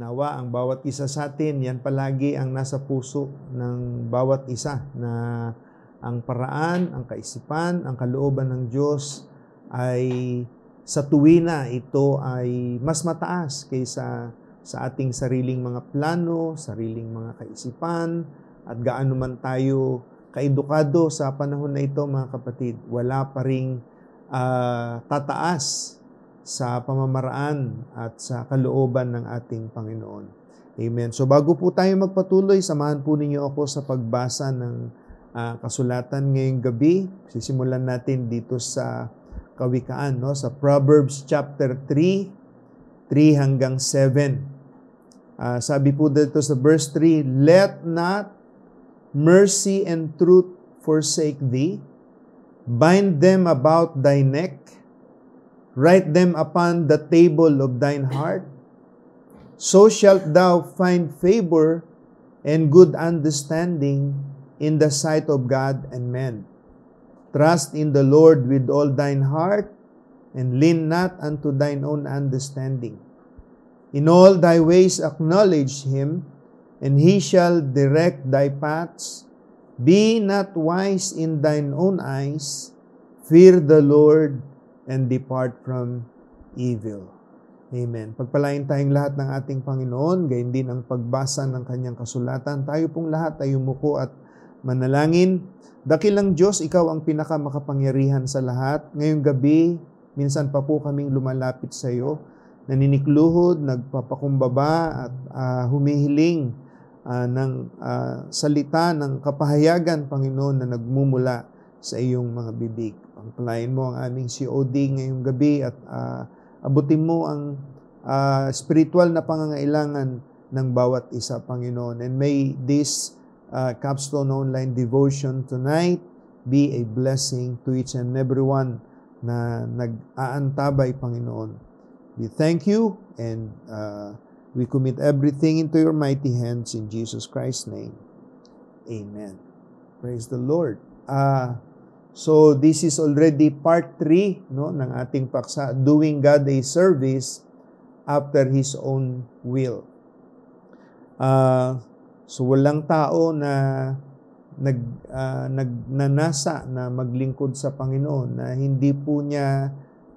Nawa ang bawat isa sa atin, yan palagi ang nasa puso ng bawat isa na ang paraan, ang kaisipan, ang kalooban ng Diyos ay sa tuwina ito ay mas mataas kaysa sa ating sariling mga plano, sariling mga kaisipan, at gaano man tayo kaedukado sa panahon na ito mga kapatid, wala pa ring uh, tataas sa pamamaraan at sa kalooban ng ating Panginoon. Amen. So bago po tayo magpatuloy, samahan po ninyo ako sa pagbasa ng uh, kasulatan ngayong gabi. Sisimulan natin dito sa kawikaan, no? sa Proverbs chapter 3, 3 hanggang 7. Uh, ah, sabi po dito sa verse 3, Let not mercy and truth forsake thee, bind them about thy neck, Write them upon the table of thine heart. So shalt thou find favor and good understanding in the sight of God and men. Trust in the Lord with all thine heart, and lean not unto thine own understanding. In all thy ways acknowledge him, and he shall direct thy paths. Be not wise in thine own eyes. Fear the Lord and depart from evil. Amen. Pagpalain tayong lahat ng ating Panginoon, gayon din ang pagbasa ng kanyang kasulatan. Tayo pong lahat ay umuko at manalangin. Dakilang Diyos, ikaw ang pinakamakapangyarihan sa lahat. Ngayong gabi, minsan pa po kaming lumalapit sa iyo. Naninikluhod, nagpapakumbaba at uh, humihiling uh, ng uh, salita, ng kapahayagan, Panginoon, na nagmumula sa iyong mga bibig. Pagpalain mo ang aming COD ngayong gabi at uh, abutin mo ang uh, spiritual na pangangailangan ng bawat isa, Panginoon. And may this uh, Capstone Online Devotion tonight be a blessing to each and everyone na nag-aantabay, Panginoon. We thank you and uh, we commit everything into your mighty hands in Jesus Christ's name. Amen. Praise the Lord. Uh, So this is already part 3 no ng ating paksa doing God a service after his own will. Uh, so walang tao na nag uh, ah, nagnanasa na maglingkod sa Panginoon na hindi po niya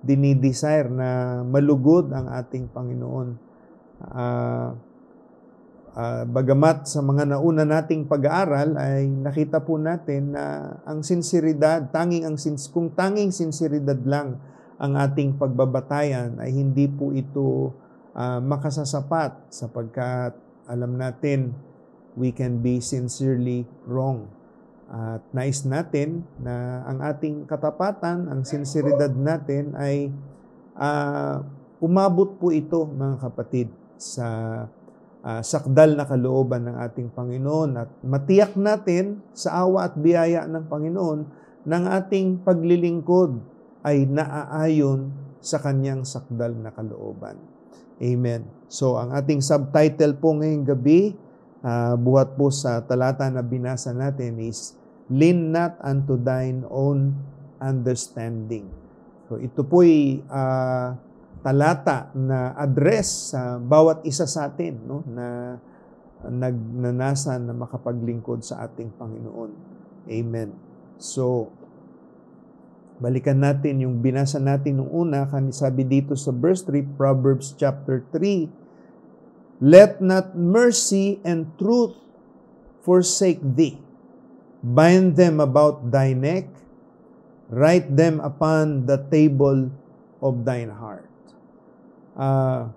dinidesire na malugod ang ating Panginoon. Uh, Ah, bagamat sa mga nauna nating pag-aaral ay nakita po natin na ang sinseridad, tanging ang sins kung tanging sinseridad lang ang ating pagbabatayan ay hindi po ito uh, makasasapat sapagkat alam natin we can be sincerely wrong. At nais natin na ang ating katapatan, ang sinseridad natin ay uh, umabot po ito mga kapatid sa uh, sakdal na kalooban ng ating Panginoon at matiyak natin sa awa at biyaya ng Panginoon ng ating paglilingkod ay naaayon sa kanyang sakdal na kalooban. Amen. So ang ating subtitle po ngayong gabi, uh, buhat po sa talata na binasa natin is, Lean not unto thine own understanding. So ito po'y uh, talata na address sa bawat isa sa atin no, na nagnanasan na makapaglingkod sa ating Panginoon. Amen. So, balikan natin yung binasa natin nung una, sabi dito sa verse 3, Proverbs chapter 3, Let not mercy and truth forsake thee. Bind them about thy neck, write them upon the table of thine heart uh,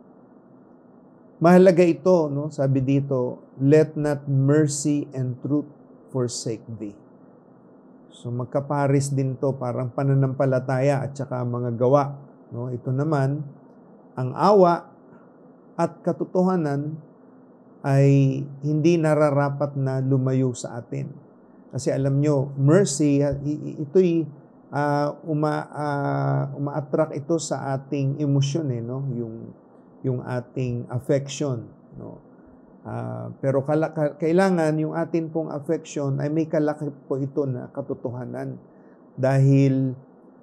mahalaga ito, no? sabi dito, let not mercy and truth forsake thee. So magkaparis din to, parang pananampalataya at saka mga gawa. No? Ito naman, ang awa at katotohanan ay hindi nararapat na lumayo sa atin. Kasi alam nyo, mercy, ito'y uh, uma uh, uma-attract ito sa ating emosyon eh no yung yung ating affection no uh, pero kala- kailangan yung atin pong affection ay may kalakip po ito na katotohanan dahil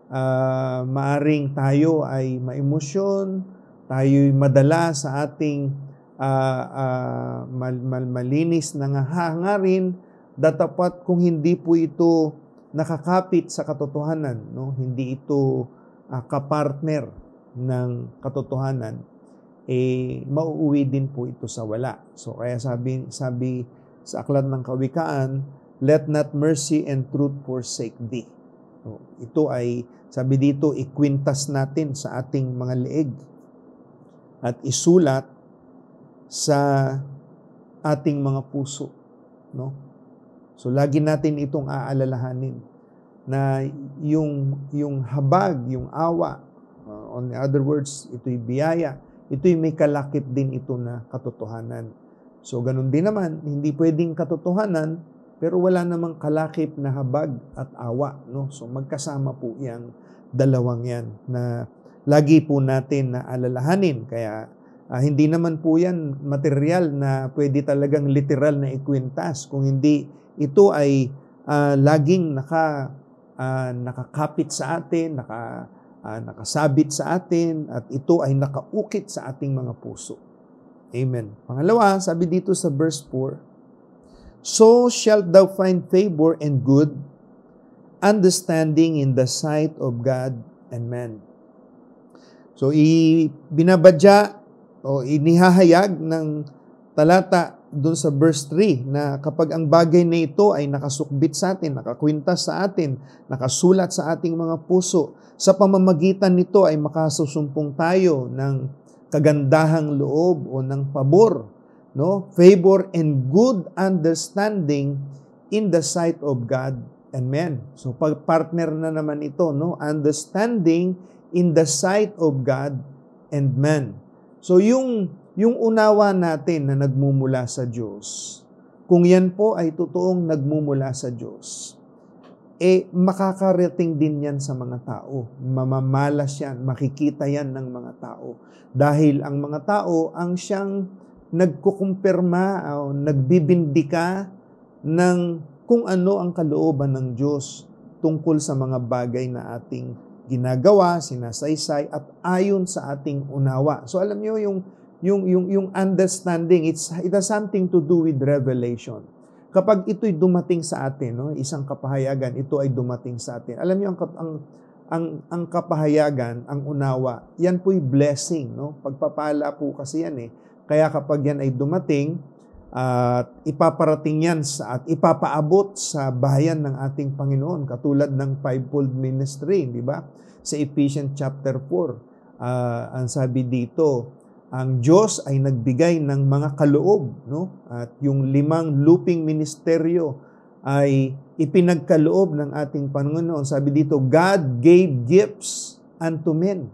uh, maaring tayo ay maemosyon tayo'y madala sa ating uh, uh, mal- mal- malinis na hangarin datapat kung hindi po ito nakakapit sa katotohanan, no? Hindi ito uh, kapartner ng katotohanan, eh mauuwi din po ito sa wala. So kaya sabi sabi sa aklat ng Kawikaan, let not mercy and truth forsake thee. So, ito ay sabi dito ikwintas natin sa ating mga leeg at isulat sa ating mga puso, no? So lagi natin itong aalalahanin na yung yung habag, yung awa, uh, on the other words, ito'y biyaya, ito'y may kalakip din ito na katotohanan. So ganun din naman, hindi pwedeng katotohanan pero wala namang kalakip na habag at awa, no? So magkasama po 'yang dalawang 'yan na lagi po natin na alalahanin kaya Uh, hindi naman po yan material na pwede talagang literal na ikwintas kung hindi ito ay uh, laging naka uh, nakakapit sa atin, naka uh, nakasabit sa atin at ito ay nakaukit sa ating mga puso. Amen. Pangalawa, sabi dito sa verse 4, So shalt thou find favor and good understanding in the sight of God and men. So, i binabadya o inihahayag ng talata doon sa verse 3 na kapag ang bagay na ito ay nakasukbit sa atin, nakakwintas sa atin, nakasulat sa ating mga puso, sa pamamagitan nito ay makasusumpong tayo ng kagandahang loob o ng pabor, no? favor and good understanding in the sight of God and men. So pag partner na naman ito, no? understanding in the sight of God and men. So yung yung unawa natin na nagmumula sa Diyos, kung yan po ay totoong nagmumula sa Diyos, eh makakarating din yan sa mga tao. Mamamalas yan, makikita yan ng mga tao. Dahil ang mga tao ang siyang nagkukumpirma o nagbibindika ng kung ano ang kalooban ng Diyos tungkol sa mga bagay na ating ginagawa, sinasaysay, at ayon sa ating unawa. So alam niyo yung yung, yung, yung understanding, it's, it has something to do with revelation. Kapag ito'y dumating sa atin, no, isang kapahayagan, ito ay dumating sa atin. Alam niyo, ang, ang, ang, ang kapahayagan, ang unawa, yan po'y blessing. No? Pagpapala po kasi yan eh. Kaya kapag yan ay dumating, at uh, ipaparating yan sa, at ipapaabot sa bayan ng ating Panginoon katulad ng fivefold ministry di ba sa Ephesians chapter 4 uh, ah, ang sabi dito ang Diyos ay nagbigay ng mga kaloob, no? At yung limang looping ministeryo ay ipinagkaloob ng ating Panginoon. Sabi dito, God gave gifts unto men.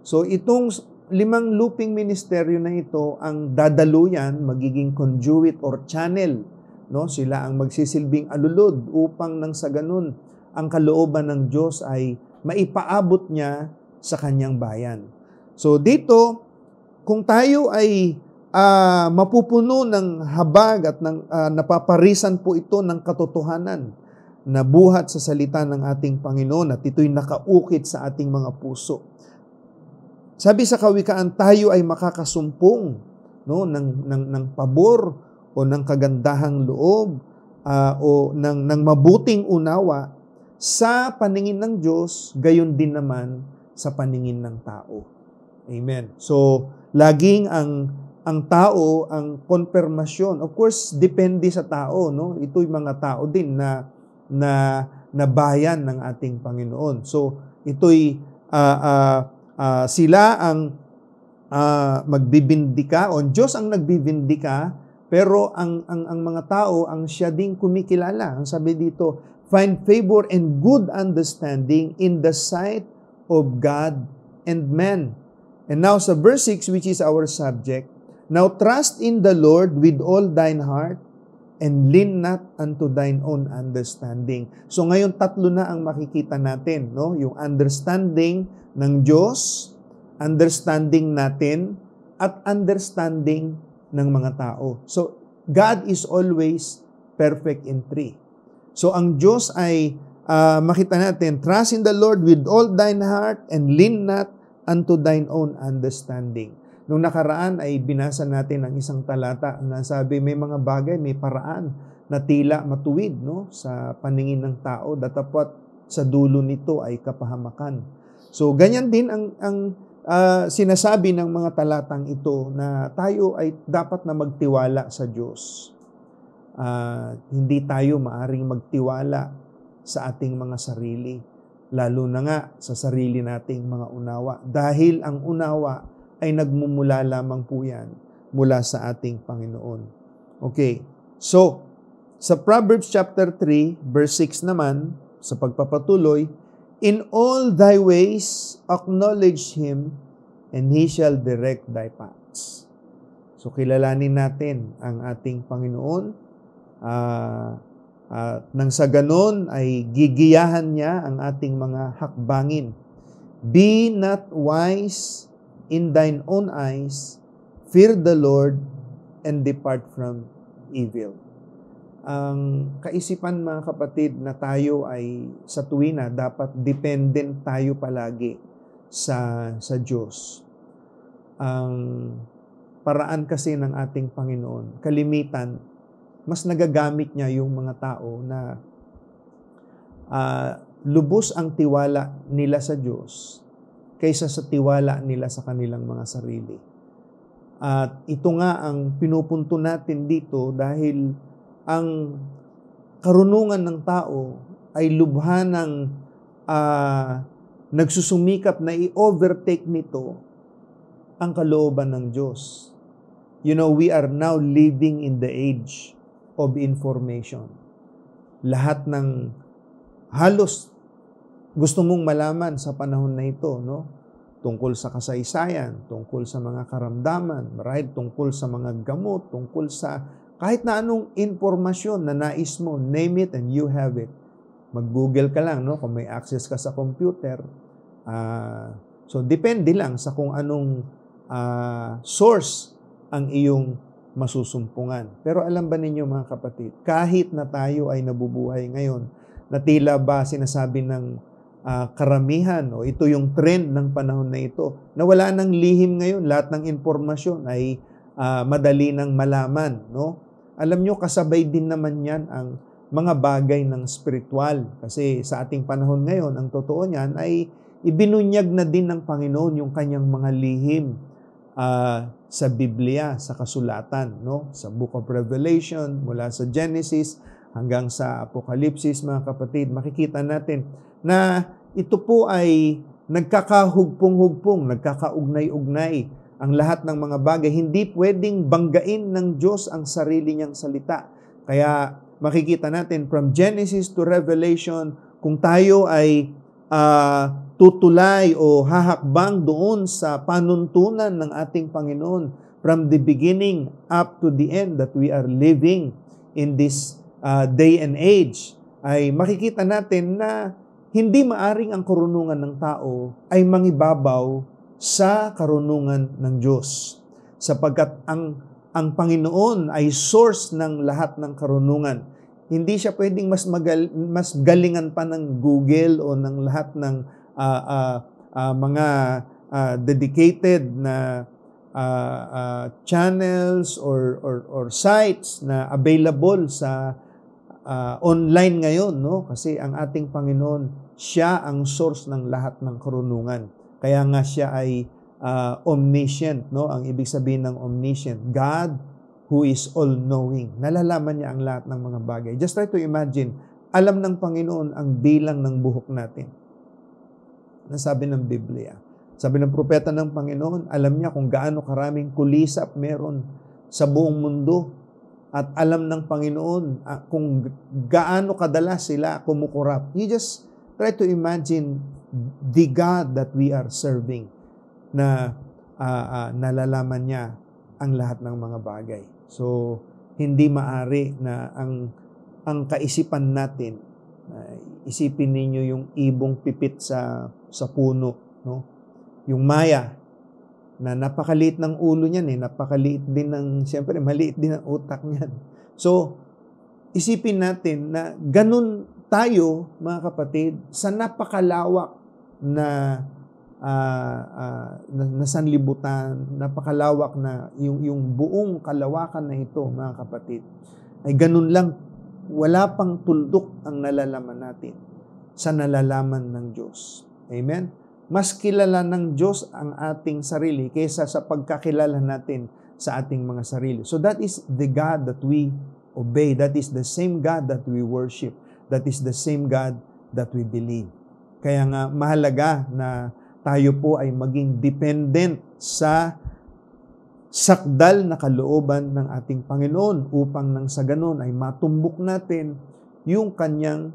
So itong limang looping ministeryo na ito ang dadaluyan, magiging conduit or channel. No? Sila ang magsisilbing alulod upang nang sa ganun ang kalooban ng Diyos ay maipaabot niya sa kanyang bayan. So dito, kung tayo ay uh, mapupuno ng habag at ng, uh, napaparisan po ito ng katotohanan na buhat sa salita ng ating Panginoon at ito'y nakaukit sa ating mga puso. Sabi sa kawikaan, tayo ay makakasumpong no, ng, ng, ng pabor o ng kagandahang loob uh, o ng, ng mabuting unawa sa paningin ng Diyos, gayon din naman sa paningin ng tao. Amen. So, laging ang ang tao, ang konfirmasyon. Of course, depende sa tao, no? Ito'y mga tao din na na nabayan ng ating Panginoon. So, ito'y uh, uh, uh, sila ang uh, magbibindika o Diyos ang nagbibindika pero ang ang ang mga tao ang siya ding kumikilala. Ang sabi dito, find favor and good understanding in the sight of God and men. And now sa verse 6, which is our subject, Now trust in the Lord with all thine heart, and lean not unto thine own understanding. So ngayon tatlo na ang makikita natin, no? Yung understanding ng Diyos, understanding natin at understanding ng mga tao. So God is always perfect in three. So ang Diyos ay uh, makita natin, trust in the Lord with all thine heart and lean not unto thine own understanding. Nung nakaraan ay binasa natin ang isang talata na sabi may mga bagay, may paraan na tila matuwid no, sa paningin ng tao. Datapot sa dulo nito ay kapahamakan. So ganyan din ang, ang uh, sinasabi ng mga talatang ito na tayo ay dapat na magtiwala sa Diyos. Uh, hindi tayo maaring magtiwala sa ating mga sarili lalo na nga sa sarili nating mga unawa. Dahil ang unawa ay nagmumula lamang po yan mula sa ating Panginoon. Okay, so sa Proverbs chapter 3 verse 6 naman, sa pagpapatuloy, In all thy ways acknowledge Him, and He shall direct thy paths. So kilalanin natin ang ating Panginoon. Uh, at nang sa ganon ay gigiyahan niya ang ating mga hakbangin. Be not wise in thine own eyes, fear the Lord, and depart from evil. Ang kaisipan mga kapatid na tayo ay sa tuwina, dapat dependent tayo palagi sa, sa Diyos. Ang paraan kasi ng ating Panginoon, kalimitan mas nagagamit niya yung mga tao na uh, lubos ang tiwala nila sa Diyos kaysa sa tiwala nila sa kanilang mga sarili. At ito nga ang pinupunto natin dito dahil ang karunungan ng tao ay lubha ng uh, nagsusumikap na i-overtake nito ang kalooban ng Diyos. You know, we are now living in the age of information. Lahat ng halos gusto mong malaman sa panahon na ito, no? tungkol sa kasaysayan, tungkol sa mga karamdaman, right? tungkol sa mga gamot, tungkol sa kahit na anong impormasyon na nais mo, name it and you have it. Mag-Google ka lang, no? Kung may access ka sa computer. Uh, so, depende lang sa kung anong uh, source ang iyong masusumpungan. Pero alam ba ninyo mga kapatid, kahit na tayo ay nabubuhay ngayon, na tila ba sinasabi ng uh, karamihan o ito yung trend ng panahon na ito, na wala ng lihim ngayon, lahat ng impormasyon ay uh, madali nang malaman. No? Alam nyo, kasabay din naman yan ang mga bagay ng spiritual. Kasi sa ating panahon ngayon, ang totoo niyan ay ibinunyag na din ng Panginoon yung kanyang mga lihim. Uh, sa Biblia, sa kasulatan, no? Sa Book of Revelation, mula sa Genesis hanggang sa Apokalipsis, mga kapatid, makikita natin na ito po ay nagkakahugpong-hugpong, nagkakaugnay-ugnay ang lahat ng mga bagay. Hindi pwedeng banggain ng Diyos ang sarili niyang salita. Kaya makikita natin from Genesis to Revelation, kung tayo ay uh, tutulay o hahakbang doon sa panuntunan ng ating Panginoon from the beginning up to the end that we are living in this uh, day and age ay makikita natin na hindi maaring ang karunungan ng tao ay mangibabaw sa karunungan ng Diyos sapagkat ang ang Panginoon ay source ng lahat ng karunungan. Hindi siya pwedeng mas magal, mas galingan pa ng Google o ng lahat ng uh, uh, uh, mga uh, dedicated na uh, uh, channels or, or, or sites na available sa uh, online ngayon. No? Kasi ang ating Panginoon, siya ang source ng lahat ng karunungan. Kaya nga siya ay uh, omniscient. No? Ang ibig sabihin ng omniscient, God who is all-knowing. Nalalaman niya ang lahat ng mga bagay. Just try to imagine, alam ng Panginoon ang bilang ng buhok natin na sabi ng Biblia. Sabi ng propeta ng Panginoon, alam niya kung gaano karaming kulisap meron sa buong mundo. At alam ng Panginoon ah, kung gaano kadalas sila kumukurap. You just try to imagine the God that we are serving na uh, uh, nalalaman niya ang lahat ng mga bagay. So, hindi maari na ang ang kaisipan natin, uh, isipin ninyo yung ibong pipit sa sa puno, no? Yung maya na napakaliit ng ulo niyan eh, napakaliit din ng siyempre maliit din ang utak niyan. So isipin natin na ganun tayo mga kapatid sa napakalawak na uh, uh, na, na sanlibutan, napakalawak na yung yung buong kalawakan na ito mga kapatid. Ay ganun lang wala pang tuldok ang nalalaman natin sa nalalaman ng Diyos. Amen? Mas kilala ng Diyos ang ating sarili kaysa sa pagkakilala natin sa ating mga sarili. So that is the God that we obey. That is the same God that we worship. That is the same God that we believe. Kaya nga mahalaga na tayo po ay maging dependent sa sakdal na kalooban ng ating Panginoon upang nang sa ganon ay matumbok natin yung kanyang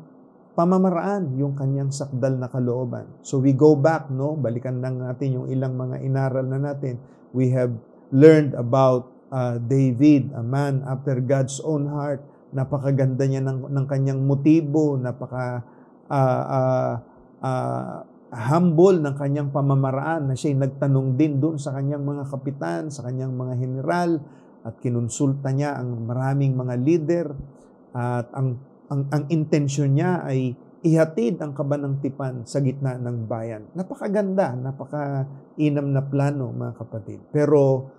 pamamaraan yung kanyang sakdal na kalooban. So we go back, no? Balikan lang natin yung ilang mga inaral na natin. We have learned about uh, David, a man after God's own heart. Napakaganda niya ng, ng kanyang motibo, napaka uh, uh, uh, humble ng kanyang pamamaraan na siya'y nagtanong din doon sa kanyang mga kapitan, sa kanyang mga general at kinonsulta niya ang maraming mga leader at ang ang, ang intensyon niya ay ihatid ang kabanang tipan sa gitna ng bayan. Napakaganda, napaka-inam na plano mga kapatid. Pero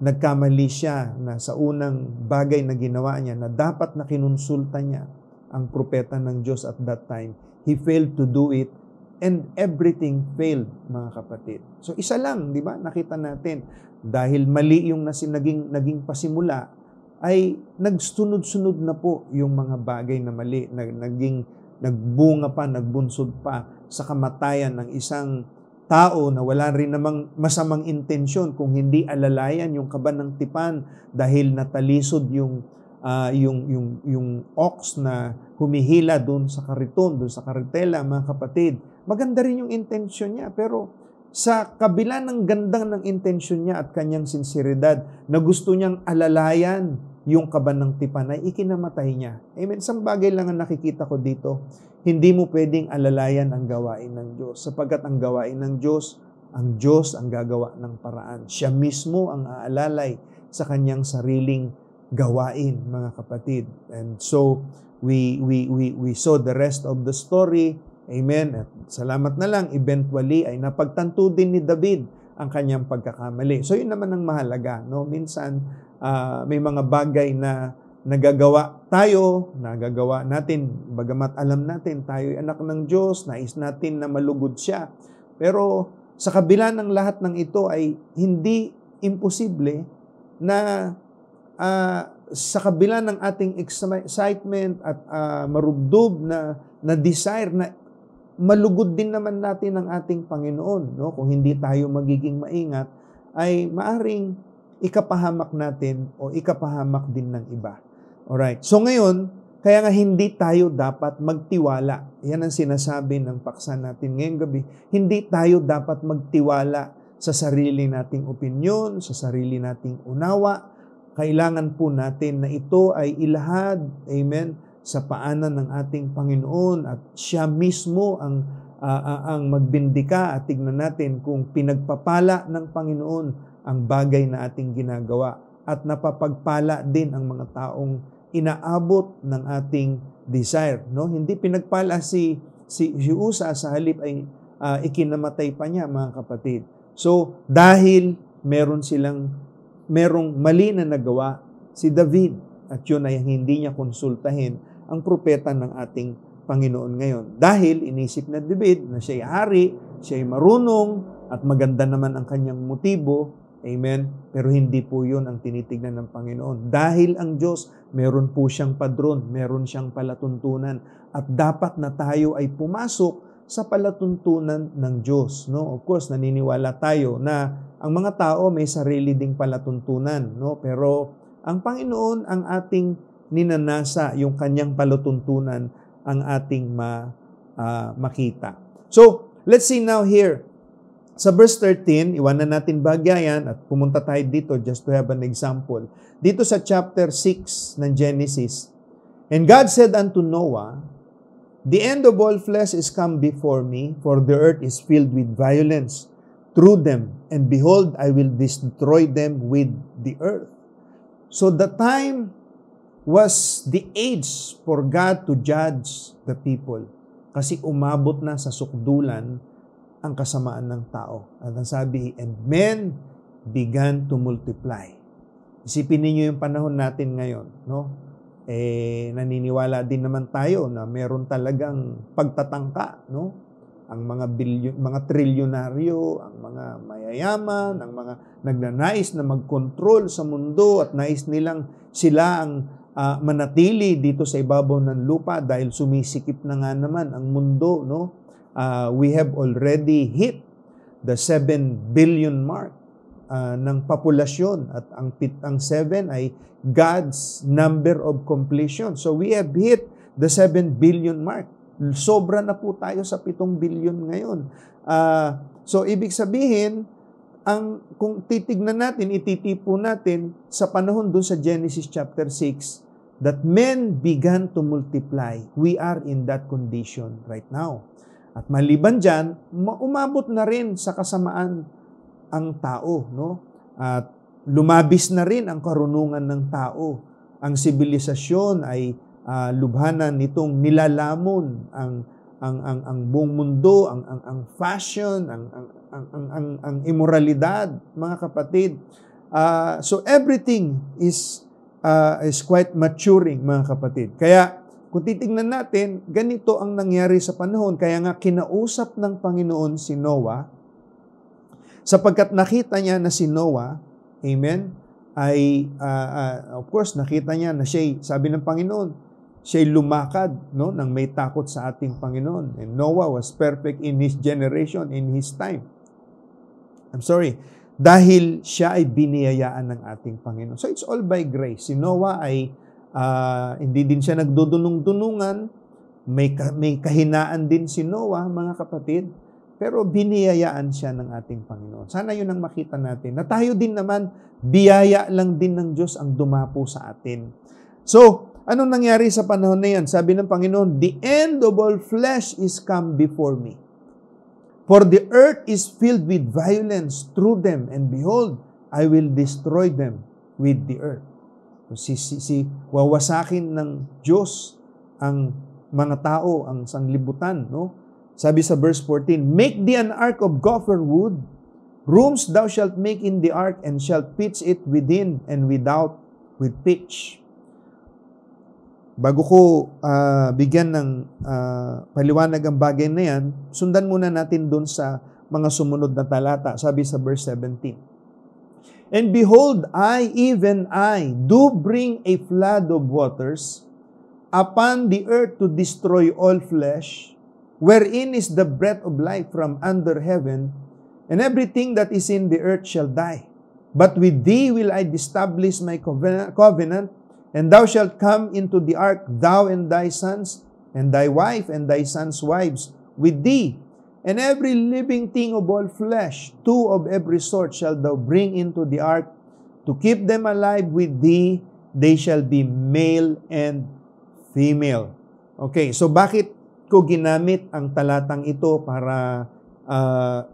nagkamali siya na sa unang bagay na ginawa niya na dapat na kinonsulta niya ang propeta ng Diyos at that time. He failed to do it and everything failed, mga kapatid. So isa lang, di ba? Nakita natin, dahil mali yung nasin, naging, naging pasimula, ay nagsunod-sunod na po yung mga bagay na mali, na, naging nagbunga pa, nagbunsod pa sa kamatayan ng isang tao na wala rin namang masamang intensyon kung hindi alalayan yung kaban ng tipan dahil natalisod yung uh, yung yung yung ox na humihila doon sa kariton, doon sa karitela, mga kapatid. Maganda rin yung intensyon niya pero sa kabila ng gandang ng intensyon niya at kanyang sinseridad na gusto niyang alalayan yung kaban ng tipan ay ikinamatay niya. Amen. Isang bagay lang ang nakikita ko dito. Hindi mo pwedeng alalayan ang gawain ng Diyos sapagkat ang gawain ng Diyos, ang Diyos ang gagawa ng paraan. Siya mismo ang aalalay sa kanyang sariling gawain, mga kapatid. And so, we, we, we, we saw the rest of the story Amen. At salamat na lang, eventually ay napagtanto din ni David ang kanyang pagkakamali. So yun naman ang mahalaga. No? Minsan, uh, may mga bagay na nagagawa tayo, nagagawa natin, bagamat alam natin, tayo ay anak ng Diyos, nais natin na malugod siya. Pero sa kabila ng lahat ng ito ay hindi imposible na uh, sa kabila ng ating excitement at uh, marubdob na na desire na malugod din naman natin ang ating Panginoon. No? Kung hindi tayo magiging maingat, ay maaring ikapahamak natin o ikapahamak din ng iba. Alright, so ngayon, kaya nga hindi tayo dapat magtiwala. Yan ang sinasabi ng paksa natin ngayong gabi. Hindi tayo dapat magtiwala sa sarili nating opinion, sa sarili nating unawa. Kailangan po natin na ito ay ilahad, amen, sa paanan ng ating Panginoon at siya mismo ang uh, ang magbindika at tignan natin kung pinagpapala ng Panginoon ang bagay na ating ginagawa at napapagpala din ang mga taong inaabot ng ating desire no hindi pinagpala si si, si sa halip ay uh, ikinamatay pa niya mga kapatid so dahil meron silang merong mali na nagawa si David at yun ay hindi niya konsultahin ang propeta ng ating Panginoon ngayon. Dahil inisip na David na siya ay hari, siya ay marunong, at maganda naman ang kanyang motibo. Amen? Pero hindi po yun ang tinitignan ng Panginoon. Dahil ang Diyos, meron po siyang padron, meron siyang palatuntunan. At dapat na tayo ay pumasok sa palatuntunan ng Diyos. No? Of course, naniniwala tayo na ang mga tao may sarili ding palatuntunan. No? Pero ang Panginoon ang ating ninanasa yung kanyang palutuntunan ang ating ma, uh, makita. So, let's see now here. Sa verse 13, iwanan natin bagyayan at pumunta tayo dito just to have an example. Dito sa chapter 6 ng Genesis, And God said unto Noah, The end of all flesh is come before me, for the earth is filled with violence through them, and behold, I will destroy them with the earth. So the time was the age for God to judge the people. Kasi umabot na sa sukdulan ang kasamaan ng tao. At ang sabi, and men began to multiply. Isipin niyo yung panahon natin ngayon, no? Eh, naniniwala din naman tayo na meron talagang pagtatangka, no? ang mga bilyon, mga trilyonaryo, ang mga mayayaman, ang mga nagnanais na mag-control sa mundo at nais nilang sila ang uh, manatili dito sa ibabaw ng lupa dahil sumisikip na nga naman ang mundo, no? Uh, we have already hit the 7 billion mark uh, ng populasyon at ang pit ang 7 ay God's number of completion. So we have hit the 7 billion mark. Sobra na po tayo sa 7 billion ngayon. Uh, so ibig sabihin, ang kung titignan natin, ititipo natin sa panahon doon sa Genesis chapter 6, that men began to multiply. We are in that condition right now. At maliban dyan, umabot na rin sa kasamaan ang tao. No? At lumabis na rin ang karunungan ng tao. Ang sibilisasyon ay uh, ah, lubhanan nitong nilalamon ang ang ang ang buong mundo, ang ang ang fashion, ang ang ang ang, ang, ang immoralidad, mga kapatid. Uh, so everything is uh, is quite maturing, mga kapatid. Kaya, kung titingnan natin, ganito ang nangyari sa panahon. Kaya nga kinausap ng Panginoon si Noah sapagkat nakita niya na si Noah, amen, ay uh, uh, of course nakita niya na siya, sabi ng Panginoon, siya lumakad no nang may takot sa ating Panginoon. And Noah was perfect in his generation, in his time. I'm sorry dahil siya ay biniyayaan ng ating Panginoon. So it's all by grace. Si Noah ay uh, hindi din siya nagdudunong-dunungan. May, may kahinaan din si Noah, mga kapatid. Pero biniyayaan siya ng ating Panginoon. Sana yun ang makita natin. Na tayo din naman, biyaya lang din ng Diyos ang dumapo sa atin. So, anong nangyari sa panahon na yan? Sabi ng Panginoon, The end of all flesh is come before me. For the earth is filled with violence through them, and behold, I will destroy them with the earth. Si, si, si wawasakin ng Diyos ang mga tao, ang sanglibutan. No? Sabi sa verse 14, Make thee an ark of gopher wood. Rooms thou shalt make in the ark, and shalt pitch it within and without with pitch bago ko uh, bigyan ng uh, paliwanag ang bagay na yan, sundan muna natin doon sa mga sumunod na talata. Sabi sa verse 17, And behold, I, even I, do bring a flood of waters upon the earth to destroy all flesh, wherein is the breath of life from under heaven, and everything that is in the earth shall die. But with thee will I establish my covenant, And thou shalt come into the ark, thou and thy sons, and thy wife and thy sons' wives, with thee. And every living thing of all flesh, two of every sort, shall thou bring into the ark, to keep them alive with thee. They shall be male and female. Okay, so bakit ko ginamit ang talatang ito para uh,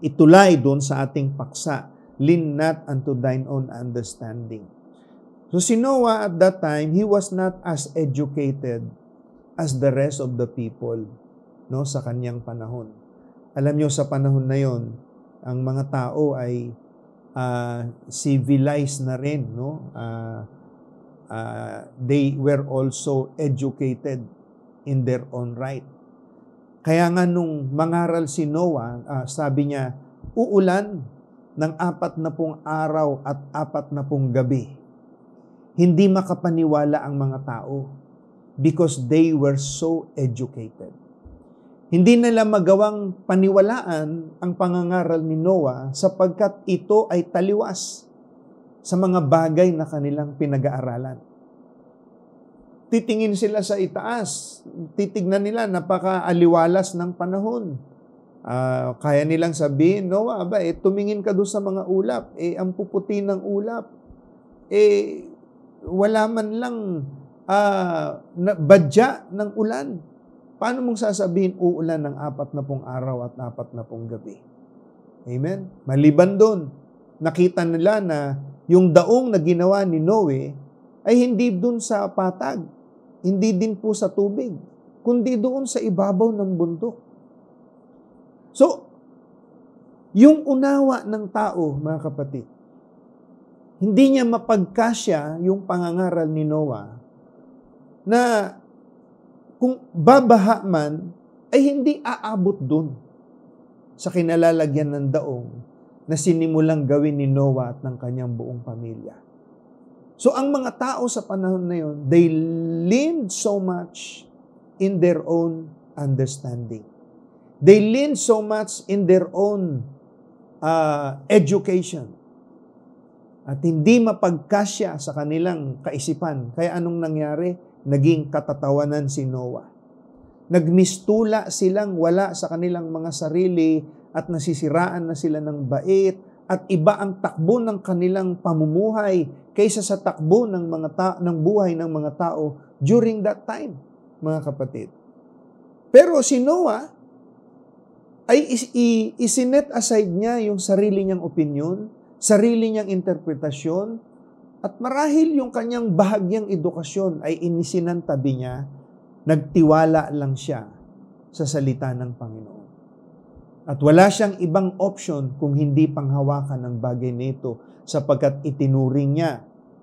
itulay doon sa ating paksa? Lean not unto thine own understanding. So si Noah at that time, he was not as educated as the rest of the people no sa kanyang panahon. Alam niyo sa panahon na 'yon, ang mga tao ay uh, civilized na rin, no? Uh, uh, they were also educated in their own right. Kaya nga nung mangaral si Noah, uh, sabi niya, uulan ng apat na pong araw at apat na pong gabi. Hindi makapaniwala ang mga tao because they were so educated. Hindi nila magawang paniwalaan ang pangangaral ni Noah sapagkat ito ay taliwas sa mga bagay na kanilang pinag-aaralan. Titingin sila sa itaas, titignan nila napakaaliwalas ng panahon. Uh, kaya nilang sabihin, Noah, aba, eh, tumingin ka doon sa mga ulap, eh, ang puputi ng ulap, eh, wala man lang uh, badya ng ulan. Paano mong sasabihin uulan ng apat na pong araw at apat na pong gabi? Amen? Maliban doon, nakita nila na yung daong na ginawa ni Noe ay hindi doon sa patag, hindi din po sa tubig, kundi doon sa ibabaw ng bundok. So, yung unawa ng tao, mga kapatid, hindi niya mapagkasya yung pangangaral ni Noah na kung babaha man, ay hindi aabot dun sa kinalalagyan ng daong na sinimulang gawin ni Noah at ng kanyang buong pamilya. So ang mga tao sa panahon na yun, they leaned so much in their own understanding. They leaned so much in their own uh, education at hindi mapagkasya sa kanilang kaisipan. Kaya anong nangyari? Naging katatawanan si Noah. Nagmistula silang wala sa kanilang mga sarili at nasisiraan na sila ng bait at iba ang takbo ng kanilang pamumuhay kaysa sa takbo ng mga ta- ng buhay ng mga tao during that time, mga kapatid. Pero si Noah ay i- isinet aside niya yung sarili niyang opinion, sarili niyang interpretasyon, at marahil yung kanyang bahagyang edukasyon ay inisinan tabi niya, nagtiwala lang siya sa salita ng Panginoon. At wala siyang ibang option kung hindi panghawakan ng bagay nito sapagkat itinuring niya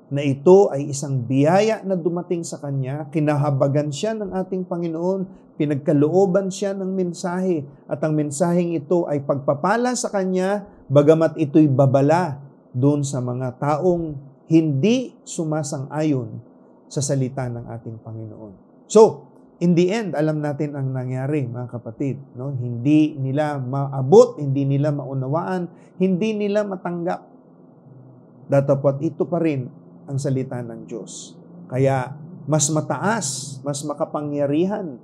na ito ay isang biyaya na dumating sa Kanya, kinahabagan siya ng ating Panginoon, pinagkalooban siya ng mensahe, at ang mensaheng ito ay pagpapala sa Kanya, bagamat ito'y babala doon sa mga taong hindi sumasang-ayon sa salita ng ating Panginoon. So, in the end, alam natin ang nangyari, mga kapatid. No? Hindi nila maabot, hindi nila maunawaan, hindi nila matanggap. Datapot ito pa rin ang salita ng Diyos. Kaya mas mataas, mas makapangyarihan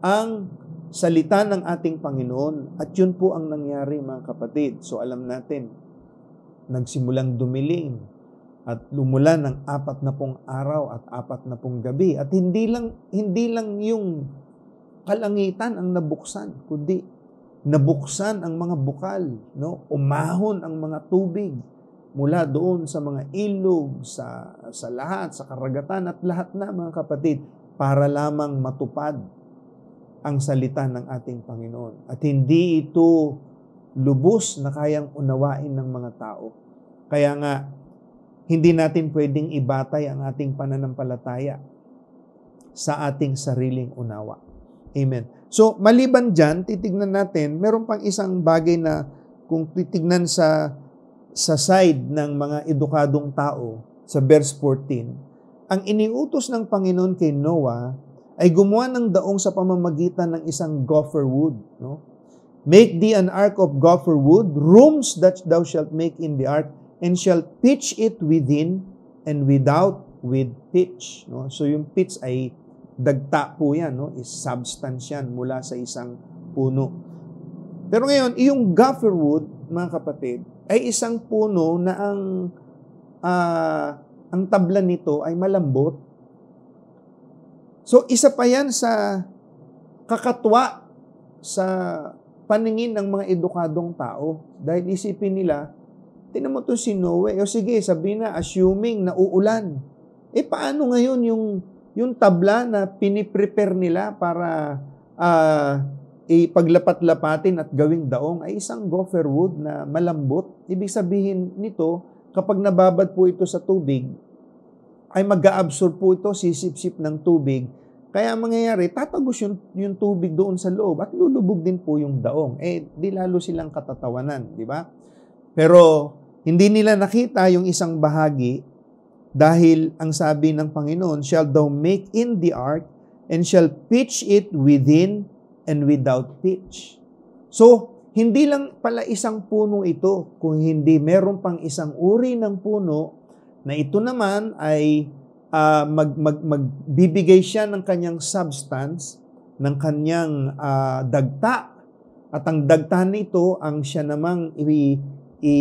ang salita ng ating Panginoon at yun po ang nangyari mga kapatid. So alam natin, nagsimulang dumiling at lumulan ng apat na pong araw at apat na pong gabi. At hindi lang, hindi lang yung kalangitan ang nabuksan, kundi nabuksan ang mga bukal, no? umahon ang mga tubig, mula doon sa mga ilog, sa, sa lahat, sa karagatan at lahat na mga kapatid para lamang matupad ang salita ng ating Panginoon. At hindi ito lubos na kayang unawain ng mga tao. Kaya nga, hindi natin pwedeng ibatay ang ating pananampalataya sa ating sariling unawa. Amen. So, maliban dyan, titignan natin, meron pang isang bagay na kung titignan sa sa side ng mga edukadong tao sa verse 14, ang iniutos ng Panginoon kay Noah ay gumawa ng daong sa pamamagitan ng isang gopher wood. No? Make thee an ark of gopher wood, rooms that thou shalt make in the ark, and shalt pitch it within and without with pitch. No? So yung pitch ay dagta po yan, no? is substance yan mula sa isang puno. Pero ngayon, yung gopher wood, mga kapatid, ay isang puno na ang uh, ang tabla nito ay malambot. So isa pa yan sa kakatwa sa paningin ng mga edukadong tao dahil isipin nila, tinan mo to si Noe, o sige, sabi na, assuming na uulan. Eh paano ngayon yung, yung tabla na piniprepare nila para uh, ipaglapat-lapatin at gawing daong ay isang gopher wood na malambot. Ibig sabihin nito, kapag nababad po ito sa tubig, ay mag-absorb po ito, sisipsip ng tubig. Kaya ang mangyayari, tatagos yung, yung tubig doon sa loob at lulubog din po yung daong. Eh, di lalo silang katatawanan, di ba? Pero hindi nila nakita yung isang bahagi dahil ang sabi ng Panginoon, shall thou make in the ark and shall pitch it within and without pitch. So, hindi lang pala isang puno ito, kung hindi meron pang isang uri ng puno na ito naman ay uh, mag, mag, magbibigay siya ng kanyang substance, ng kanyang uh, dagta. At ang dagta nito ang siya namang i, i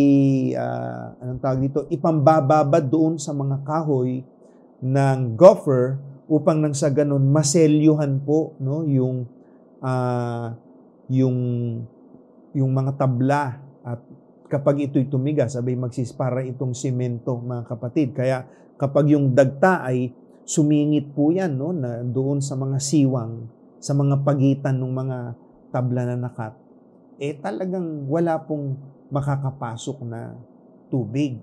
uh, anong tawag dito, ipambababad doon sa mga kahoy ng gopher upang nang sa ganun maselyuhan po no yung uh, yung yung mga tabla at kapag ito'y tumigas, sabay magsispara itong simento mga kapatid. Kaya kapag yung dagta ay sumingit po yan no, na doon sa mga siwang, sa mga pagitan ng mga tabla na nakat, eh talagang wala pong makakapasok na tubig.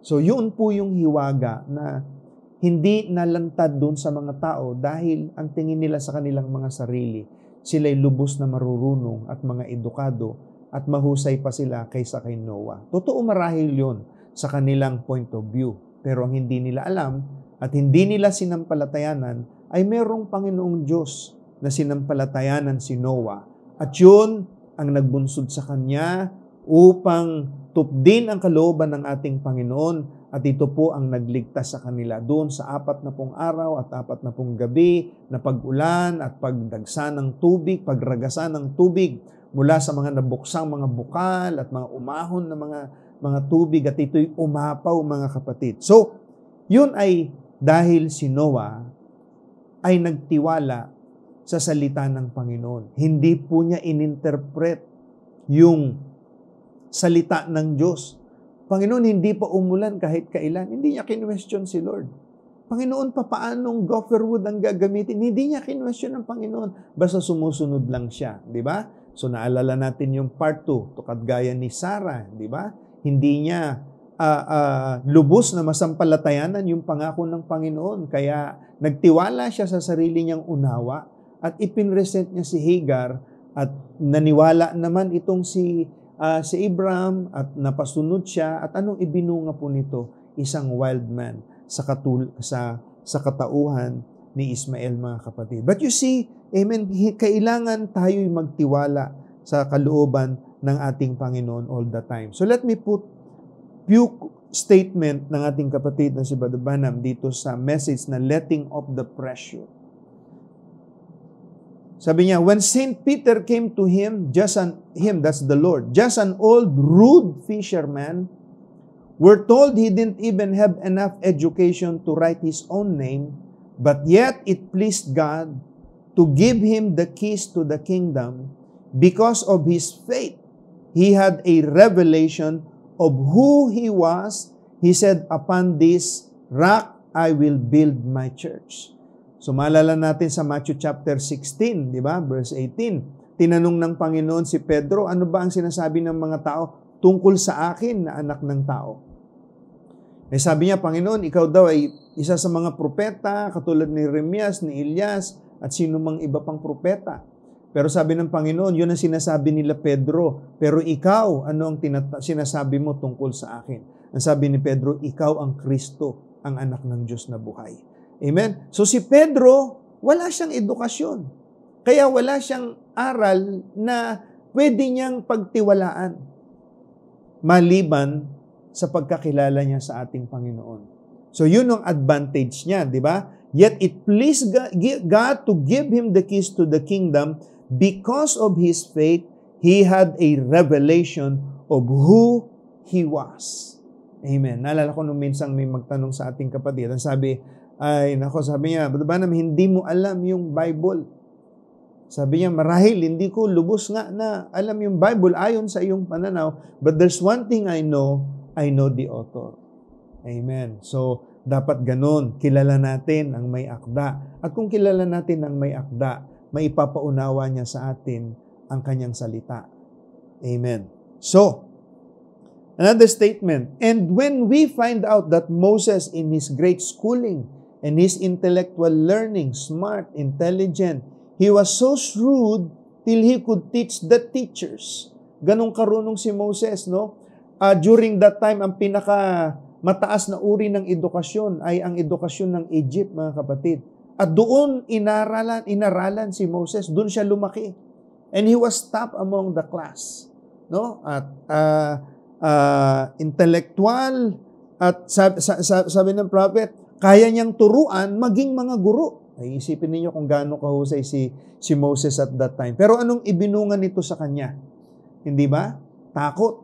So yun po yung hiwaga na hindi nalantad doon sa mga tao dahil ang tingin nila sa kanilang mga sarili sila'y lubos na marurunong at mga edukado at mahusay pa sila kaysa kay Noah. Totoo marahil yon sa kanilang point of view. Pero ang hindi nila alam at hindi nila sinampalatayanan ay merong Panginoong Diyos na sinampalatayanan si Noah. At yun ang nagbunsod sa kanya upang tupdin ang kalooban ng ating Panginoon at ito po ang nagligtas sa kanila doon sa apat na pong araw at apat na pong gabi na pag-ulan at pagdagsa ng tubig, pagragasa ng tubig mula sa mga nabuksang mga bukal at mga umahon na mga mga tubig at ito'y umapaw mga kapatid. So, yun ay dahil si Noah ay nagtiwala sa salita ng Panginoon. Hindi po niya ininterpret yung salita ng Diyos Panginoon, hindi pa umulan kahit kailan. Hindi niya kinwestiyon si Lord. Panginoon, papaanong gopher wood ang gagamitin? Hindi niya kinwestiyon ng Panginoon. Basta sumusunod lang siya, di ba? So naalala natin yung part 2, tukad gaya ni Sarah, di ba? Hindi niya uh, uh, lubos na masampalatayanan yung pangako ng Panginoon. Kaya nagtiwala siya sa sarili niyang unawa at ipinresent niya si Hagar at naniwala naman itong si uh, si Abraham at napasunod siya at anong ibinunga po nito? Isang wild man sa, katul- sa, sa katauhan ni Ismael mga kapatid. But you see, amen, kailangan tayo'y magtiwala sa kalooban ng ating Panginoon all the time. So let me put few statement ng ating kapatid na si Brother Banham dito sa message na letting off the pressure. Sabi niya, when Saint Peter came to him, just an, him, that's the Lord, just an old rude fisherman, we're told he didn't even have enough education to write his own name, but yet it pleased God to give him the keys to the kingdom because of his faith. He had a revelation of who he was. He said, upon this rock, I will build my church. So malala natin sa Matthew chapter 16, di ba? Verse 18. Tinanong ng Panginoon si Pedro, ano ba ang sinasabi ng mga tao tungkol sa akin na anak ng tao? Eh sabi niya, Panginoon, ikaw daw ay isa sa mga propeta, katulad ni Remias, ni Ilyas, at sino mang iba pang propeta. Pero sabi ng Panginoon, yun ang sinasabi nila Pedro. Pero ikaw, ano ang tinata- sinasabi mo tungkol sa akin? Ang sabi ni Pedro, ikaw ang Kristo, ang anak ng Diyos na buhay. Amen? So si Pedro, wala siyang edukasyon. Kaya wala siyang aral na pwede niyang pagtiwalaan. Maliban sa pagkakilala niya sa ating Panginoon. So yun ang advantage niya, di ba? Yet it pleased God to give him the keys to the kingdom because of his faith, he had a revelation of who he was. Amen. Naalala ko nung minsan may magtanong sa ating kapatid, ang sabi, ay, nako, sabi niya, Brother Branham, hindi mo alam yung Bible. Sabi niya, marahil hindi ko lubos nga na alam yung Bible ayon sa iyong pananaw, but there's one thing I know, I know the author. Amen. So, dapat ganun. Kilala natin ang may akda. At kung kilala natin ang may akda, maipapaunawa niya sa atin ang kanyang salita. Amen. So, another statement. And when we find out that Moses in his great schooling and his intellectual learning, smart, intelligent. He was so shrewd till he could teach the teachers. Ganong karunong si Moses, no? Uh, during that time, ang pinaka mataas na uri ng edukasyon ay ang edukasyon ng Egypt, mga kapatid. At doon inaralan, inaralan si Moses, doon siya lumaki. And he was top among the class. No? At uh, uh, intellectual, at sabi, sabi, sabi ng prophet, kaya niyang turuan maging mga guro. Ay isipin niyo kung gaano kahusay si, si Moses at that time. Pero anong ibinungan nito sa kanya? Hindi ba? Takot.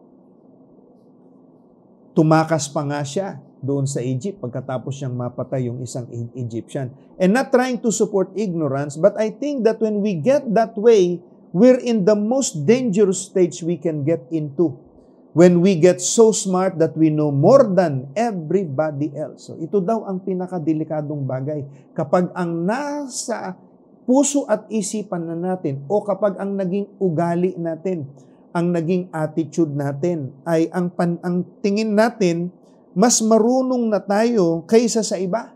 Tumakas pa nga siya doon sa Egypt pagkatapos niyang mapatay yung isang e- Egyptian. And not trying to support ignorance, but I think that when we get that way, we're in the most dangerous stage we can get into when we get so smart that we know more than everybody else. So ito daw ang pinakadelikadong bagay. Kapag ang nasa puso at isipan na natin o kapag ang naging ugali natin, ang naging attitude natin ay ang, pan, ang tingin natin mas marunong na tayo kaysa sa iba.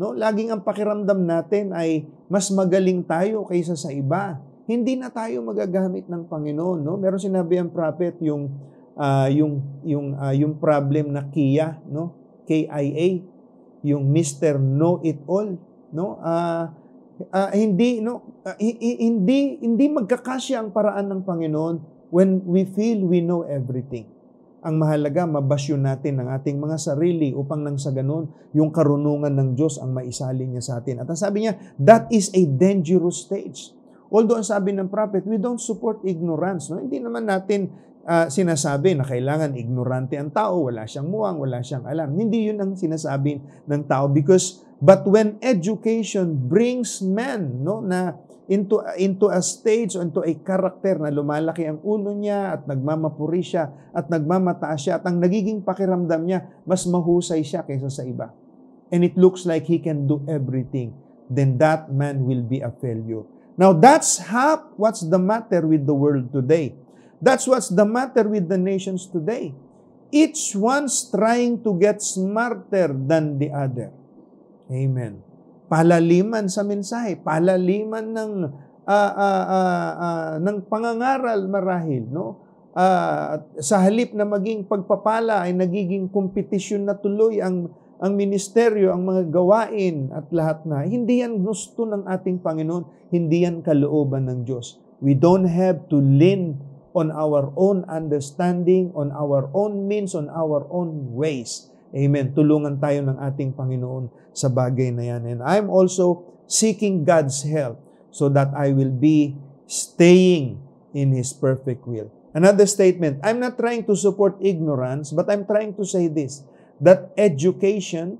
No, laging ang pakiramdam natin ay mas magaling tayo kaysa sa iba. Hindi na tayo magagamit ng Panginoon, no? Meron sinabi ang prophet yung uh, yung yung uh, yung problem na KIA, no? KIA, yung Mr. Know It All, no? Uh, uh, hindi no uh, hindi hindi magkakasya ang paraan ng Panginoon when we feel we know everything. Ang mahalaga, mabasyo natin ang ating mga sarili upang nang sa ganun, yung karunungan ng Diyos ang maisali niya sa atin. At ang sabi niya, that is a dangerous stage. Although ang sabi ng prophet, we don't support ignorance. No? Hindi naman natin uh, sinasabi na kailangan ignorante ang tao, wala siyang muwang, wala siyang alam. Hindi yun ang sinasabi ng tao because but when education brings men no na into into a stage into a character na lumalaki ang ulo niya at nagmamapuri siya at nagmamataas siya at ang nagiging pakiramdam niya mas mahusay siya kaysa sa iba and it looks like he can do everything then that man will be a failure now that's half what's the matter with the world today That's what's the matter with the nations today. Each one's trying to get smarter than the other. Amen. Palaliman sa mensahe, palaliman ng uh, uh, uh, uh, ng pangangaral marahil, no? Uh, sa halip na maging pagpapala ay nagiging kompetisyon na tuloy ang ang ministeryo, ang mga gawain at lahat na. Hindi yan gusto ng ating Panginoon, hindi yan kalooban ng Diyos. We don't have to lean on our own understanding, on our own means, on our own ways. Amen. Tulungan tayo ng ating Panginoon sa bagay na yan. And I'm also seeking God's help so that I will be staying in His perfect will. Another statement, I'm not trying to support ignorance, but I'm trying to say this, that education,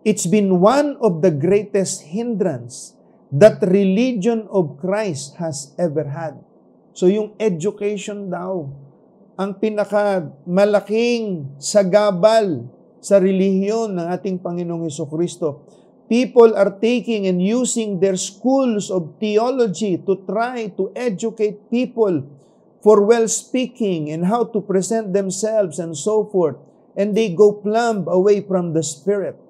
it's been one of the greatest hindrance that religion of Christ has ever had. So yung education daw, ang pinaka malaking sagabal sa relihiyon ng ating Panginoong Heso Kristo. People are taking and using their schools of theology to try to educate people for well-speaking and how to present themselves and so forth. And they go plumb away from the Spirit.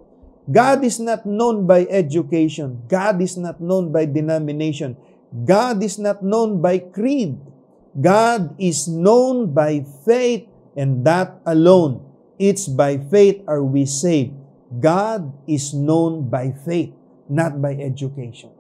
God is not known by education. God is not known by denomination. God is not known by creed. God is known by faith and that alone. It's by faith are we saved. God is known by faith, not by education,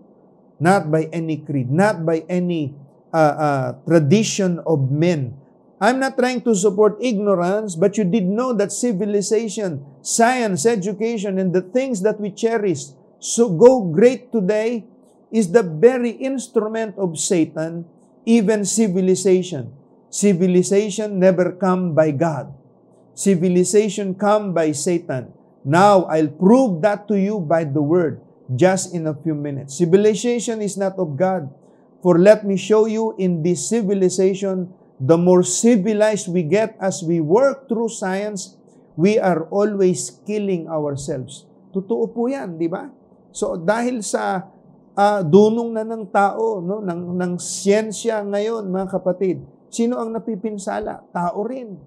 not by any creed, not by any uh, uh, tradition of men. I'm not trying to support ignorance, but you did know that civilization, science, education, and the things that we cherish so go great today is the very instrument of Satan, even civilization. Civilization never come by God. Civilization come by Satan. Now, I'll prove that to you by the word just in a few minutes. Civilization is not of God. For let me show you in this civilization, the more civilized we get as we work through science, we are always killing ourselves. Totoo po yan, di ba? So dahil sa uh, dunong na ng tao, no? ng, ng siyensya ngayon, mga kapatid. Sino ang napipinsala? Tao rin.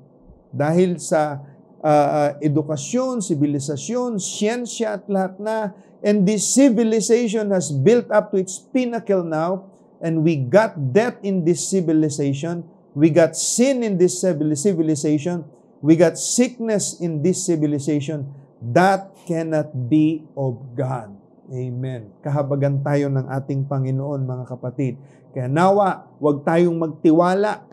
Dahil sa uh, edukasyon, sibilisasyon, siyensya at lahat na. And this civilization has built up to its pinnacle now. And we got death in this civilization. We got sin in this civilization. We got sickness in this civilization. That cannot be of God. Amen. Kahabagan tayo ng ating Panginoon, mga kapatid. Kaya nawa, huwag tayong magtiwala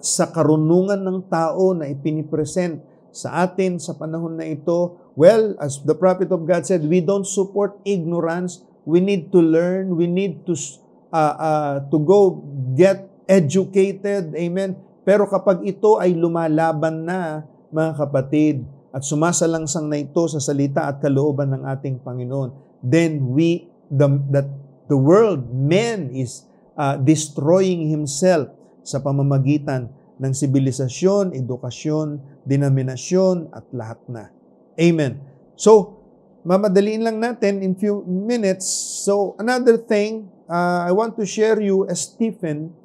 sa karunungan ng tao na ipinipresent sa atin sa panahon na ito. Well, as the prophet of God said, we don't support ignorance. We need to learn. We need to uh, uh, to go get educated. Amen. Pero kapag ito ay lumalaban na, mga kapatid, at sumasalangsang na ito sa salita at kalooban ng ating Panginoon, then we the, that the world man is uh, destroying himself sa pamamagitan ng sibilisasyon, edukasyon, denominasyon at lahat na. Amen. So, mamadaliin lang natin in few minutes. So, another thing uh, I want to share you a Stephen,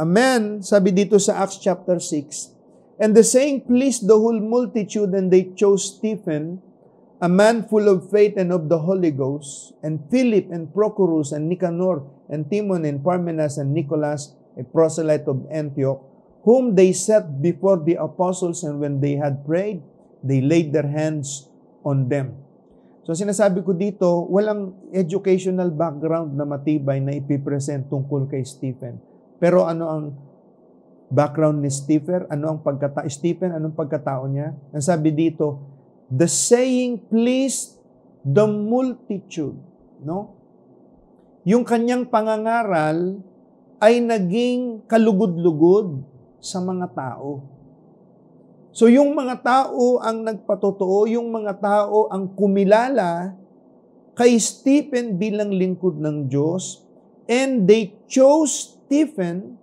a man, sabi dito sa Acts chapter 6, And the saying pleased the whole multitude and they chose Stephen, a man full of faith and of the Holy Ghost, and Philip and Prochorus and Nicanor and Timon and Parmenas and Nicholas, a proselyte of Antioch, whom they set before the apostles and when they had prayed, they laid their hands on them. So sinasabi ko dito, walang educational background na matibay na ipipresent tungkol kay Stephen. Pero ano ang background ni Stephen? Ano ang pagkata Stephen, anong pagkatao niya? Ang sabi dito, The saying pleased the multitude, no? Yung kanyang pangangaral ay naging kalugod-lugod sa mga tao. So yung mga tao ang nagpatotoo, yung mga tao ang kumilala kay Stephen bilang lingkod ng Diyos and they chose Stephen,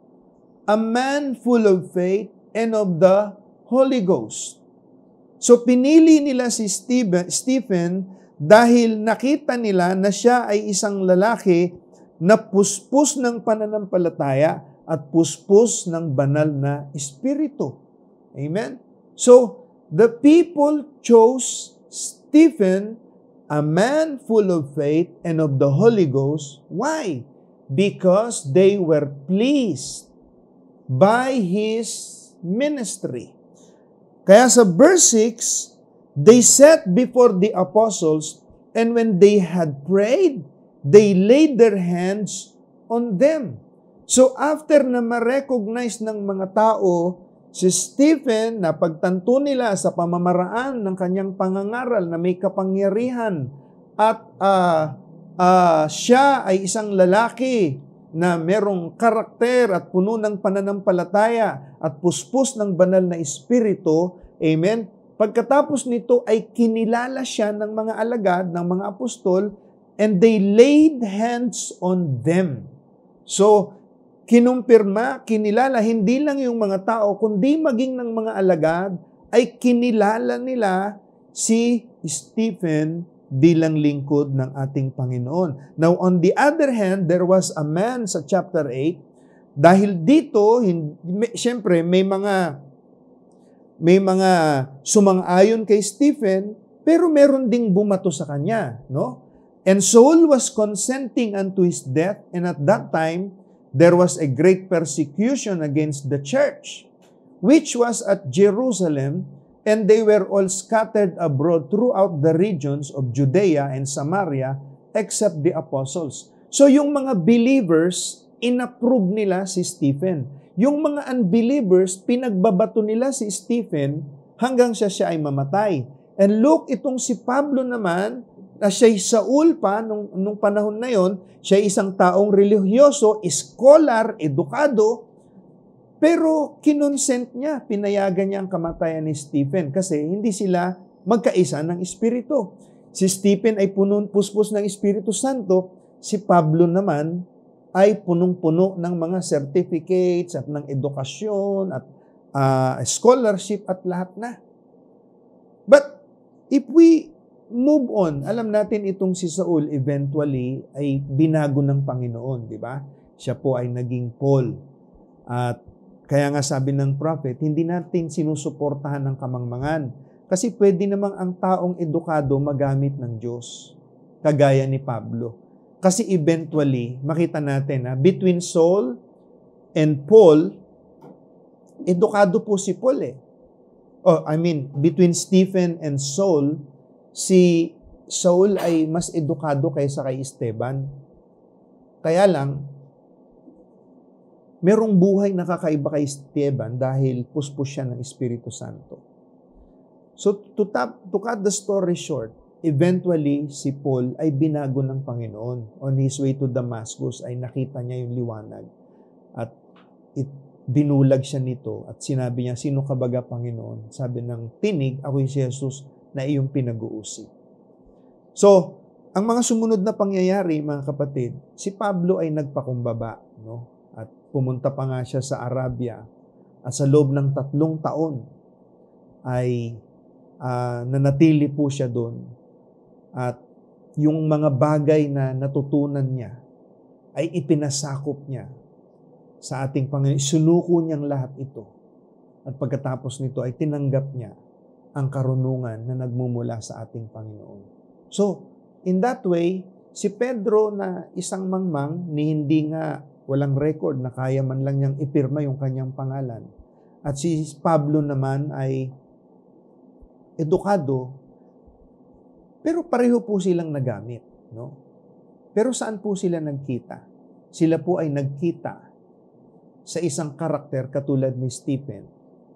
a man full of faith and of the Holy Ghost So pinili nila si Stephen dahil nakita nila na siya ay isang lalaki na puspos ng pananampalataya at puspos ng banal na espiritu. Amen? So, the people chose Stephen, a man full of faith and of the Holy Ghost. Why? Because they were pleased by his ministry. Kaya sa verse 6, they set before the apostles, and when they had prayed, they laid their hands on them. So after na ma-recognize ng mga tao si Stephen na pagtanto nila sa pamamaraan ng kanyang pangangaral na may kapangyarihan at uh, uh, siya ay isang lalaki na merong karakter at puno ng pananampalataya at puspos ng banal na espiritu. Amen? Pagkatapos nito ay kinilala siya ng mga alagad, ng mga apostol, and they laid hands on them. So, kinumpirma, kinilala, hindi lang yung mga tao, kundi maging ng mga alagad, ay kinilala nila si Stephen bilang lingkod ng ating Panginoon. Now, on the other hand, there was a man sa chapter 8, dahil dito, siyempre, may mga may mga sumang-ayon kay Stephen, pero meron ding bumato sa kanya, no? And Saul was consenting unto his death, and at that time, there was a great persecution against the church, which was at Jerusalem, And they were all scattered abroad throughout the regions of Judea and Samaria, except the apostles. So yung mga believers, inapprove nila si Stephen. Yung mga unbelievers, pinagbabato nila si Stephen hanggang siya siya ay mamatay. And look, itong si Pablo naman, na siya'y Saul pa nung, nung panahon na yon, siya isang taong religyoso, scholar, edukado, pero kinonsent niya, pinayagan niya ang kamatayan ni Stephen kasi hindi sila magkaisa ng Espiritu. Si Stephen ay punong puspos ng Espiritu Santo, si Pablo naman ay punong-puno ng mga certificates at ng edukasyon at uh, scholarship at lahat na. But if we move on, alam natin itong si Saul eventually ay binago ng Panginoon, di ba? Siya po ay naging Paul at kaya nga sabi ng prophet, hindi natin sinusuportahan ng kamangmangan kasi pwede namang ang taong edukado magamit ng Diyos. Kagaya ni Pablo. Kasi eventually, makita natin na between Saul and Paul, edukado po si Paul eh. Oh, I mean, between Stephen and Saul, si Saul ay mas edukado kaysa kay Esteban. Kaya lang, Merong buhay na kakaiba kay Esteban dahil puspos siya ng Espiritu Santo. So to, tap, to cut the story short, eventually si Paul ay binago ng Panginoon. On his way to Damascus ay nakita niya yung liwanag at it, binulag siya nito at sinabi niya, Sino ka baga Panginoon? Sabi ng tinig, ako si Jesus na iyong pinag-uusip. So, ang mga sumunod na pangyayari, mga kapatid, si Pablo ay nagpakumbaba. No? Pumunta pa nga siya sa Arabia at sa loob ng tatlong taon ay uh, nanatili po siya doon at yung mga bagay na natutunan niya ay ipinasakop niya sa ating Panginoon. Sinuko niyang lahat ito. At pagkatapos nito ay tinanggap niya ang karunungan na nagmumula sa ating Panginoon. So, in that way, si Pedro na isang mangmang ni hindi nga Walang record na kaya man lang niyang ipirma yung kanyang pangalan. At si Pablo naman ay edukado, pero pareho po silang nagamit. No? Pero saan po sila nagkita? Sila po ay nagkita sa isang karakter katulad ni Stephen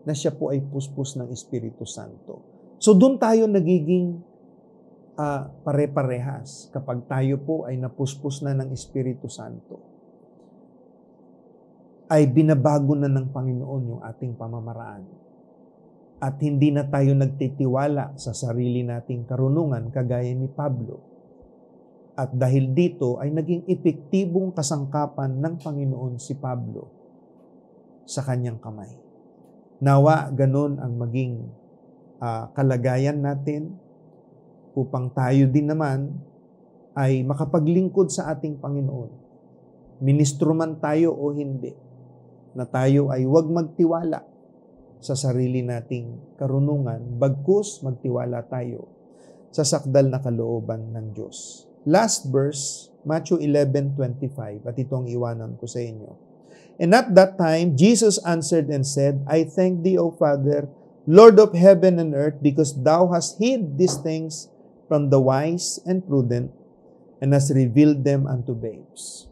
na siya po ay puspos ng Espiritu Santo. So doon tayo nagiging uh, pare-parehas kapag tayo po ay napuspos na ng Espiritu Santo ay binabago na ng Panginoon yung ating pamamaraan. At hindi na tayo nagtitiwala sa sarili nating karunungan kagaya ni Pablo. At dahil dito ay naging epektibong kasangkapan ng Panginoon si Pablo sa kanyang kamay. Nawa ganon ang maging uh, kalagayan natin upang tayo din naman ay makapaglingkod sa ating Panginoon. Ministro man tayo o hindi na tayo ay huwag magtiwala sa sarili nating karunungan, bagkus magtiwala tayo sa sakdal na kalooban ng Diyos. Last verse, Matthew 11:25 at ito ang iwanan ko sa inyo. And at that time, Jesus answered and said, I thank thee, O Father, Lord of heaven and earth, because thou hast hid these things from the wise and prudent and hast revealed them unto babes.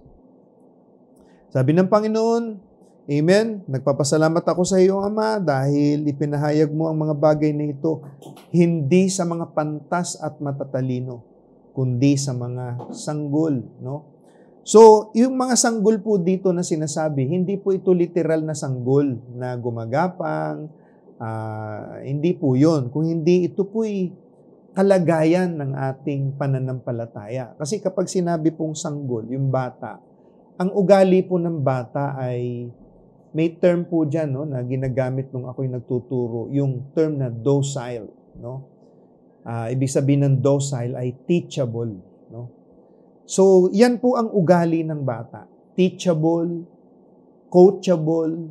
Sabi ng Panginoon, Amen? Nagpapasalamat ako sa iyo, Ama, dahil ipinahayag mo ang mga bagay na ito hindi sa mga pantas at matatalino, kundi sa mga sanggol, no? So, yung mga sanggol po dito na sinasabi, hindi po ito literal na sanggol na gumagapang, uh, hindi po yun. Kung hindi, ito po'y kalagayan ng ating pananampalataya. Kasi kapag sinabi pong sanggol, yung bata, ang ugali po ng bata ay may term po dyan no, na ginagamit nung ako'y nagtuturo, yung term na docile. No? Uh, ibig sabihin ng docile ay teachable. No? So, yan po ang ugali ng bata. Teachable, coachable,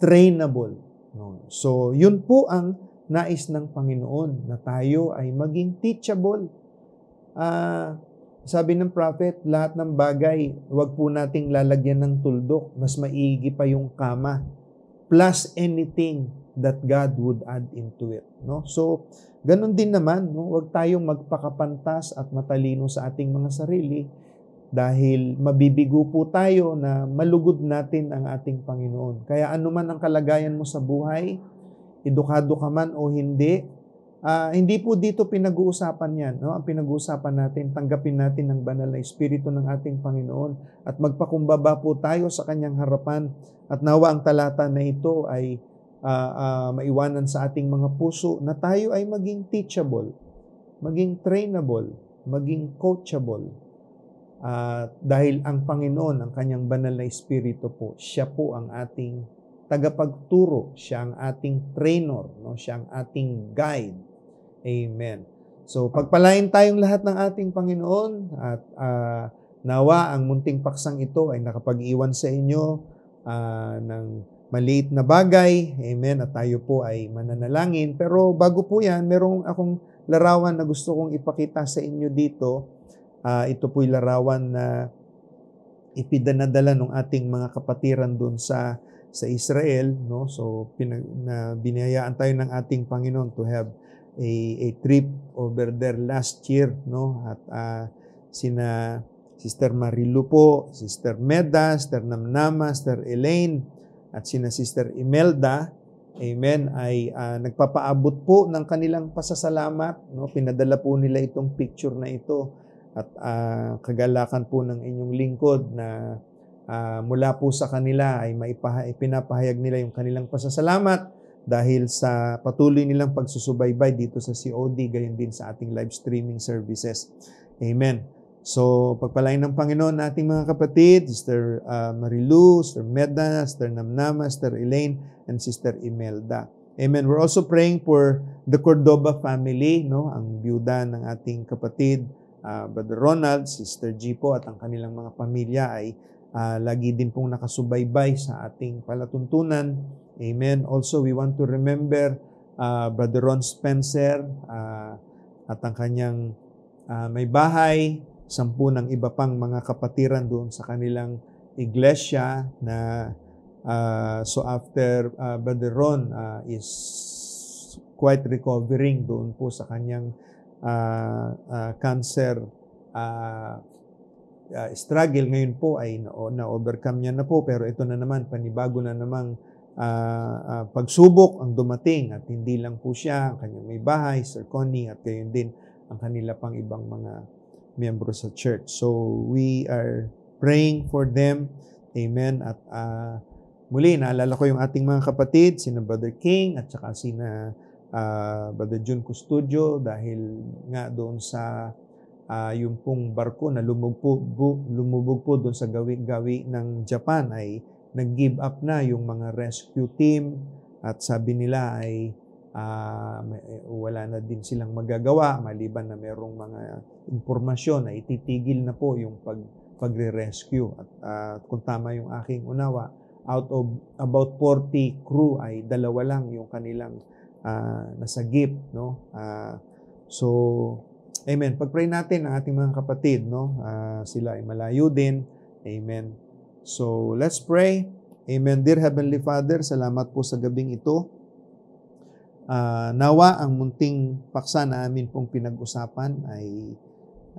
trainable. No? So, yun po ang nais ng Panginoon na tayo ay maging teachable. Uh, sabi ng prophet, lahat ng bagay, wag po nating lalagyan ng tuldok. Mas maigi pa yung kama. Plus anything that God would add into it. No? So, ganun din naman, no? wag tayong magpakapantas at matalino sa ating mga sarili dahil mabibigo po tayo na malugod natin ang ating Panginoon. Kaya anuman ang kalagayan mo sa buhay, edukado ka man o hindi, Uh, hindi po dito pinag-uusapan yan. No? Ang pinag-uusapan natin, tanggapin natin ang banal na Espiritu ng ating Panginoon at magpakumbaba po tayo sa Kanyang harapan at nawa ang talata na ito ay uh, uh, maiwanan sa ating mga puso na tayo ay maging teachable, maging trainable, maging coachable. Uh, dahil ang Panginoon, ang Kanyang banal na Espiritu po, Siya po ang ating tagapagturo, Siya ang ating trainer, no? Siya ang ating guide Amen. So, pagpalain tayong lahat ng ating Panginoon at uh, nawa ang munting paksang ito ay nakapag-iwan sa inyo uh, ng maliit na bagay. Amen. At tayo po ay mananalangin. Pero bago po yan, merong akong larawan na gusto kong ipakita sa inyo dito. Uh, ito po'y larawan na ipidanadala ng ating mga kapatiran doon sa sa Israel no so pinag, na binayaan tayo ng ating Panginoon to have a, a trip over there last year, no? At uh, sina Sister Marilu po, Sister Meda, Sister Namnama, Sister Elaine, at sina Sister Imelda, amen, ay uh, nagpapaabot po ng kanilang pasasalamat. No? Pinadala po nila itong picture na ito at uh, kagalakan po ng inyong lingkod na uh, mula po sa kanila ay maipahayag nila yung kanilang pasasalamat dahil sa patuloy nilang pagsusubaybay dito sa COD, gayon din sa ating live streaming services. Amen. So, pagpalain ng Panginoon nating mga kapatid, Sister uh, Marilu, Sister Meda, Sister Namnama, Sister Elaine, and Sister Imelda. Amen. We're also praying for the Cordoba family, no? ang byuda ng ating kapatid, uh, Brother Ronald, Sister Gipo, at ang kanilang mga pamilya ay uh, lagi din pong nakasubaybay sa ating palatuntunan Amen. Also, we want to remember uh, Brother Ron Spencer uh, at ang kanyang uh, may bahay, sampu ng iba pang mga kapatiran doon sa kanilang iglesia na uh, so after uh, Brother Ron uh, is quite recovering doon po sa kanyang uh, uh, cancer uh, uh, struggle ngayon po ay na-overcome niya na po pero ito na naman panibago na namang uh, uh, pagsubok ang dumating at hindi lang po siya, ang kanyang may bahay, Sir Connie, at kayo din ang kanila pang ibang mga miyembro sa church. So we are praying for them. Amen. At uh, muli, naalala ko yung ating mga kapatid, sina Brother King at saka sina uh, Brother Jun Custodio dahil nga doon sa uh, yung pong barko na lumubog po, lumubog po doon sa gawi-gawi ng Japan ay nag-give up na yung mga rescue team at sabi nila ay uh, wala na din silang magagawa maliban na merong mga impormasyon na ititigil na po yung pag pagre-rescue at uh, kung tama yung aking unawa out of about 40 crew ay dalawa lang yung kanilang uh, ah, nasagip no uh, so amen pagpray natin ang ating mga kapatid no uh, sila ay malayo din amen So, let's pray. Amen. Dear Heavenly Father, salamat po sa gabing ito. Uh, nawa ang munting paksa na amin pong pinag-usapan ay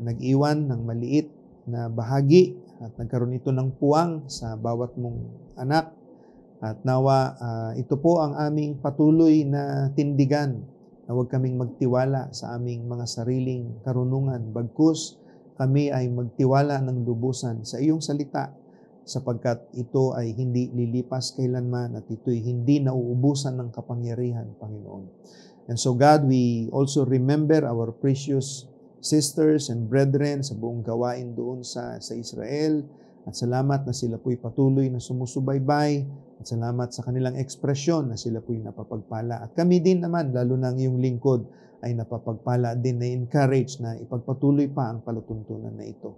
nag-iwan ng maliit na bahagi at nagkaroon ito ng puwang sa bawat mong anak. At nawa, uh, ito po ang aming patuloy na tindigan na huwag kaming magtiwala sa aming mga sariling karunungan. Bagkus, kami ay magtiwala ng lubusan sa iyong salita sapagkat ito ay hindi lilipas kailanman at ito'y hindi nauubusan ng kapangyarihan, Panginoon. And so God, we also remember our precious sisters and brethren sa buong gawain doon sa, sa Israel. At salamat na sila po'y patuloy na sumusubaybay. At salamat sa kanilang ekspresyon na sila po'y napapagpala. At kami din naman, lalo na ang iyong lingkod, ay napapagpala din na encourage na ipagpatuloy pa ang palatuntunan na ito.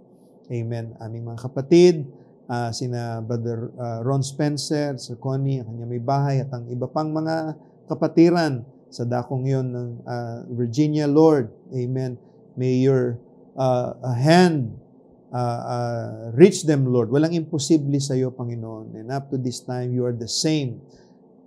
Amen. Aming mga kapatid, uh, sina Brother uh, Ron Spencer, Sir Connie, ang kanyang may bahay, at ang iba pang mga kapatiran sa dakong yon ng uh, Virginia Lord. Amen. May your uh, hand uh, uh, reach them, Lord. Walang imposible sa iyo, Panginoon. And up to this time, you are the same.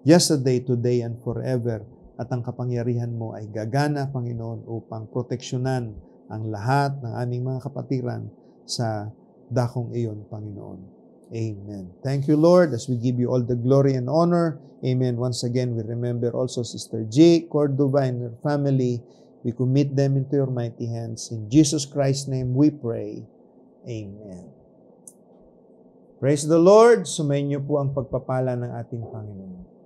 Yesterday, today, and forever. At ang kapangyarihan mo ay gagana, Panginoon, upang proteksyonan ang lahat ng aming mga kapatiran sa dakong iyon, Panginoon. Amen. Thank you, Lord, as we give you all the glory and honor. Amen. Once again, we remember also Sister J. Cordova and her family. We commit them into your mighty hands. In Jesus Christ's name we pray. Amen. Praise the Lord. Sumayin niyo po ang pagpapala ng ating Panginoon.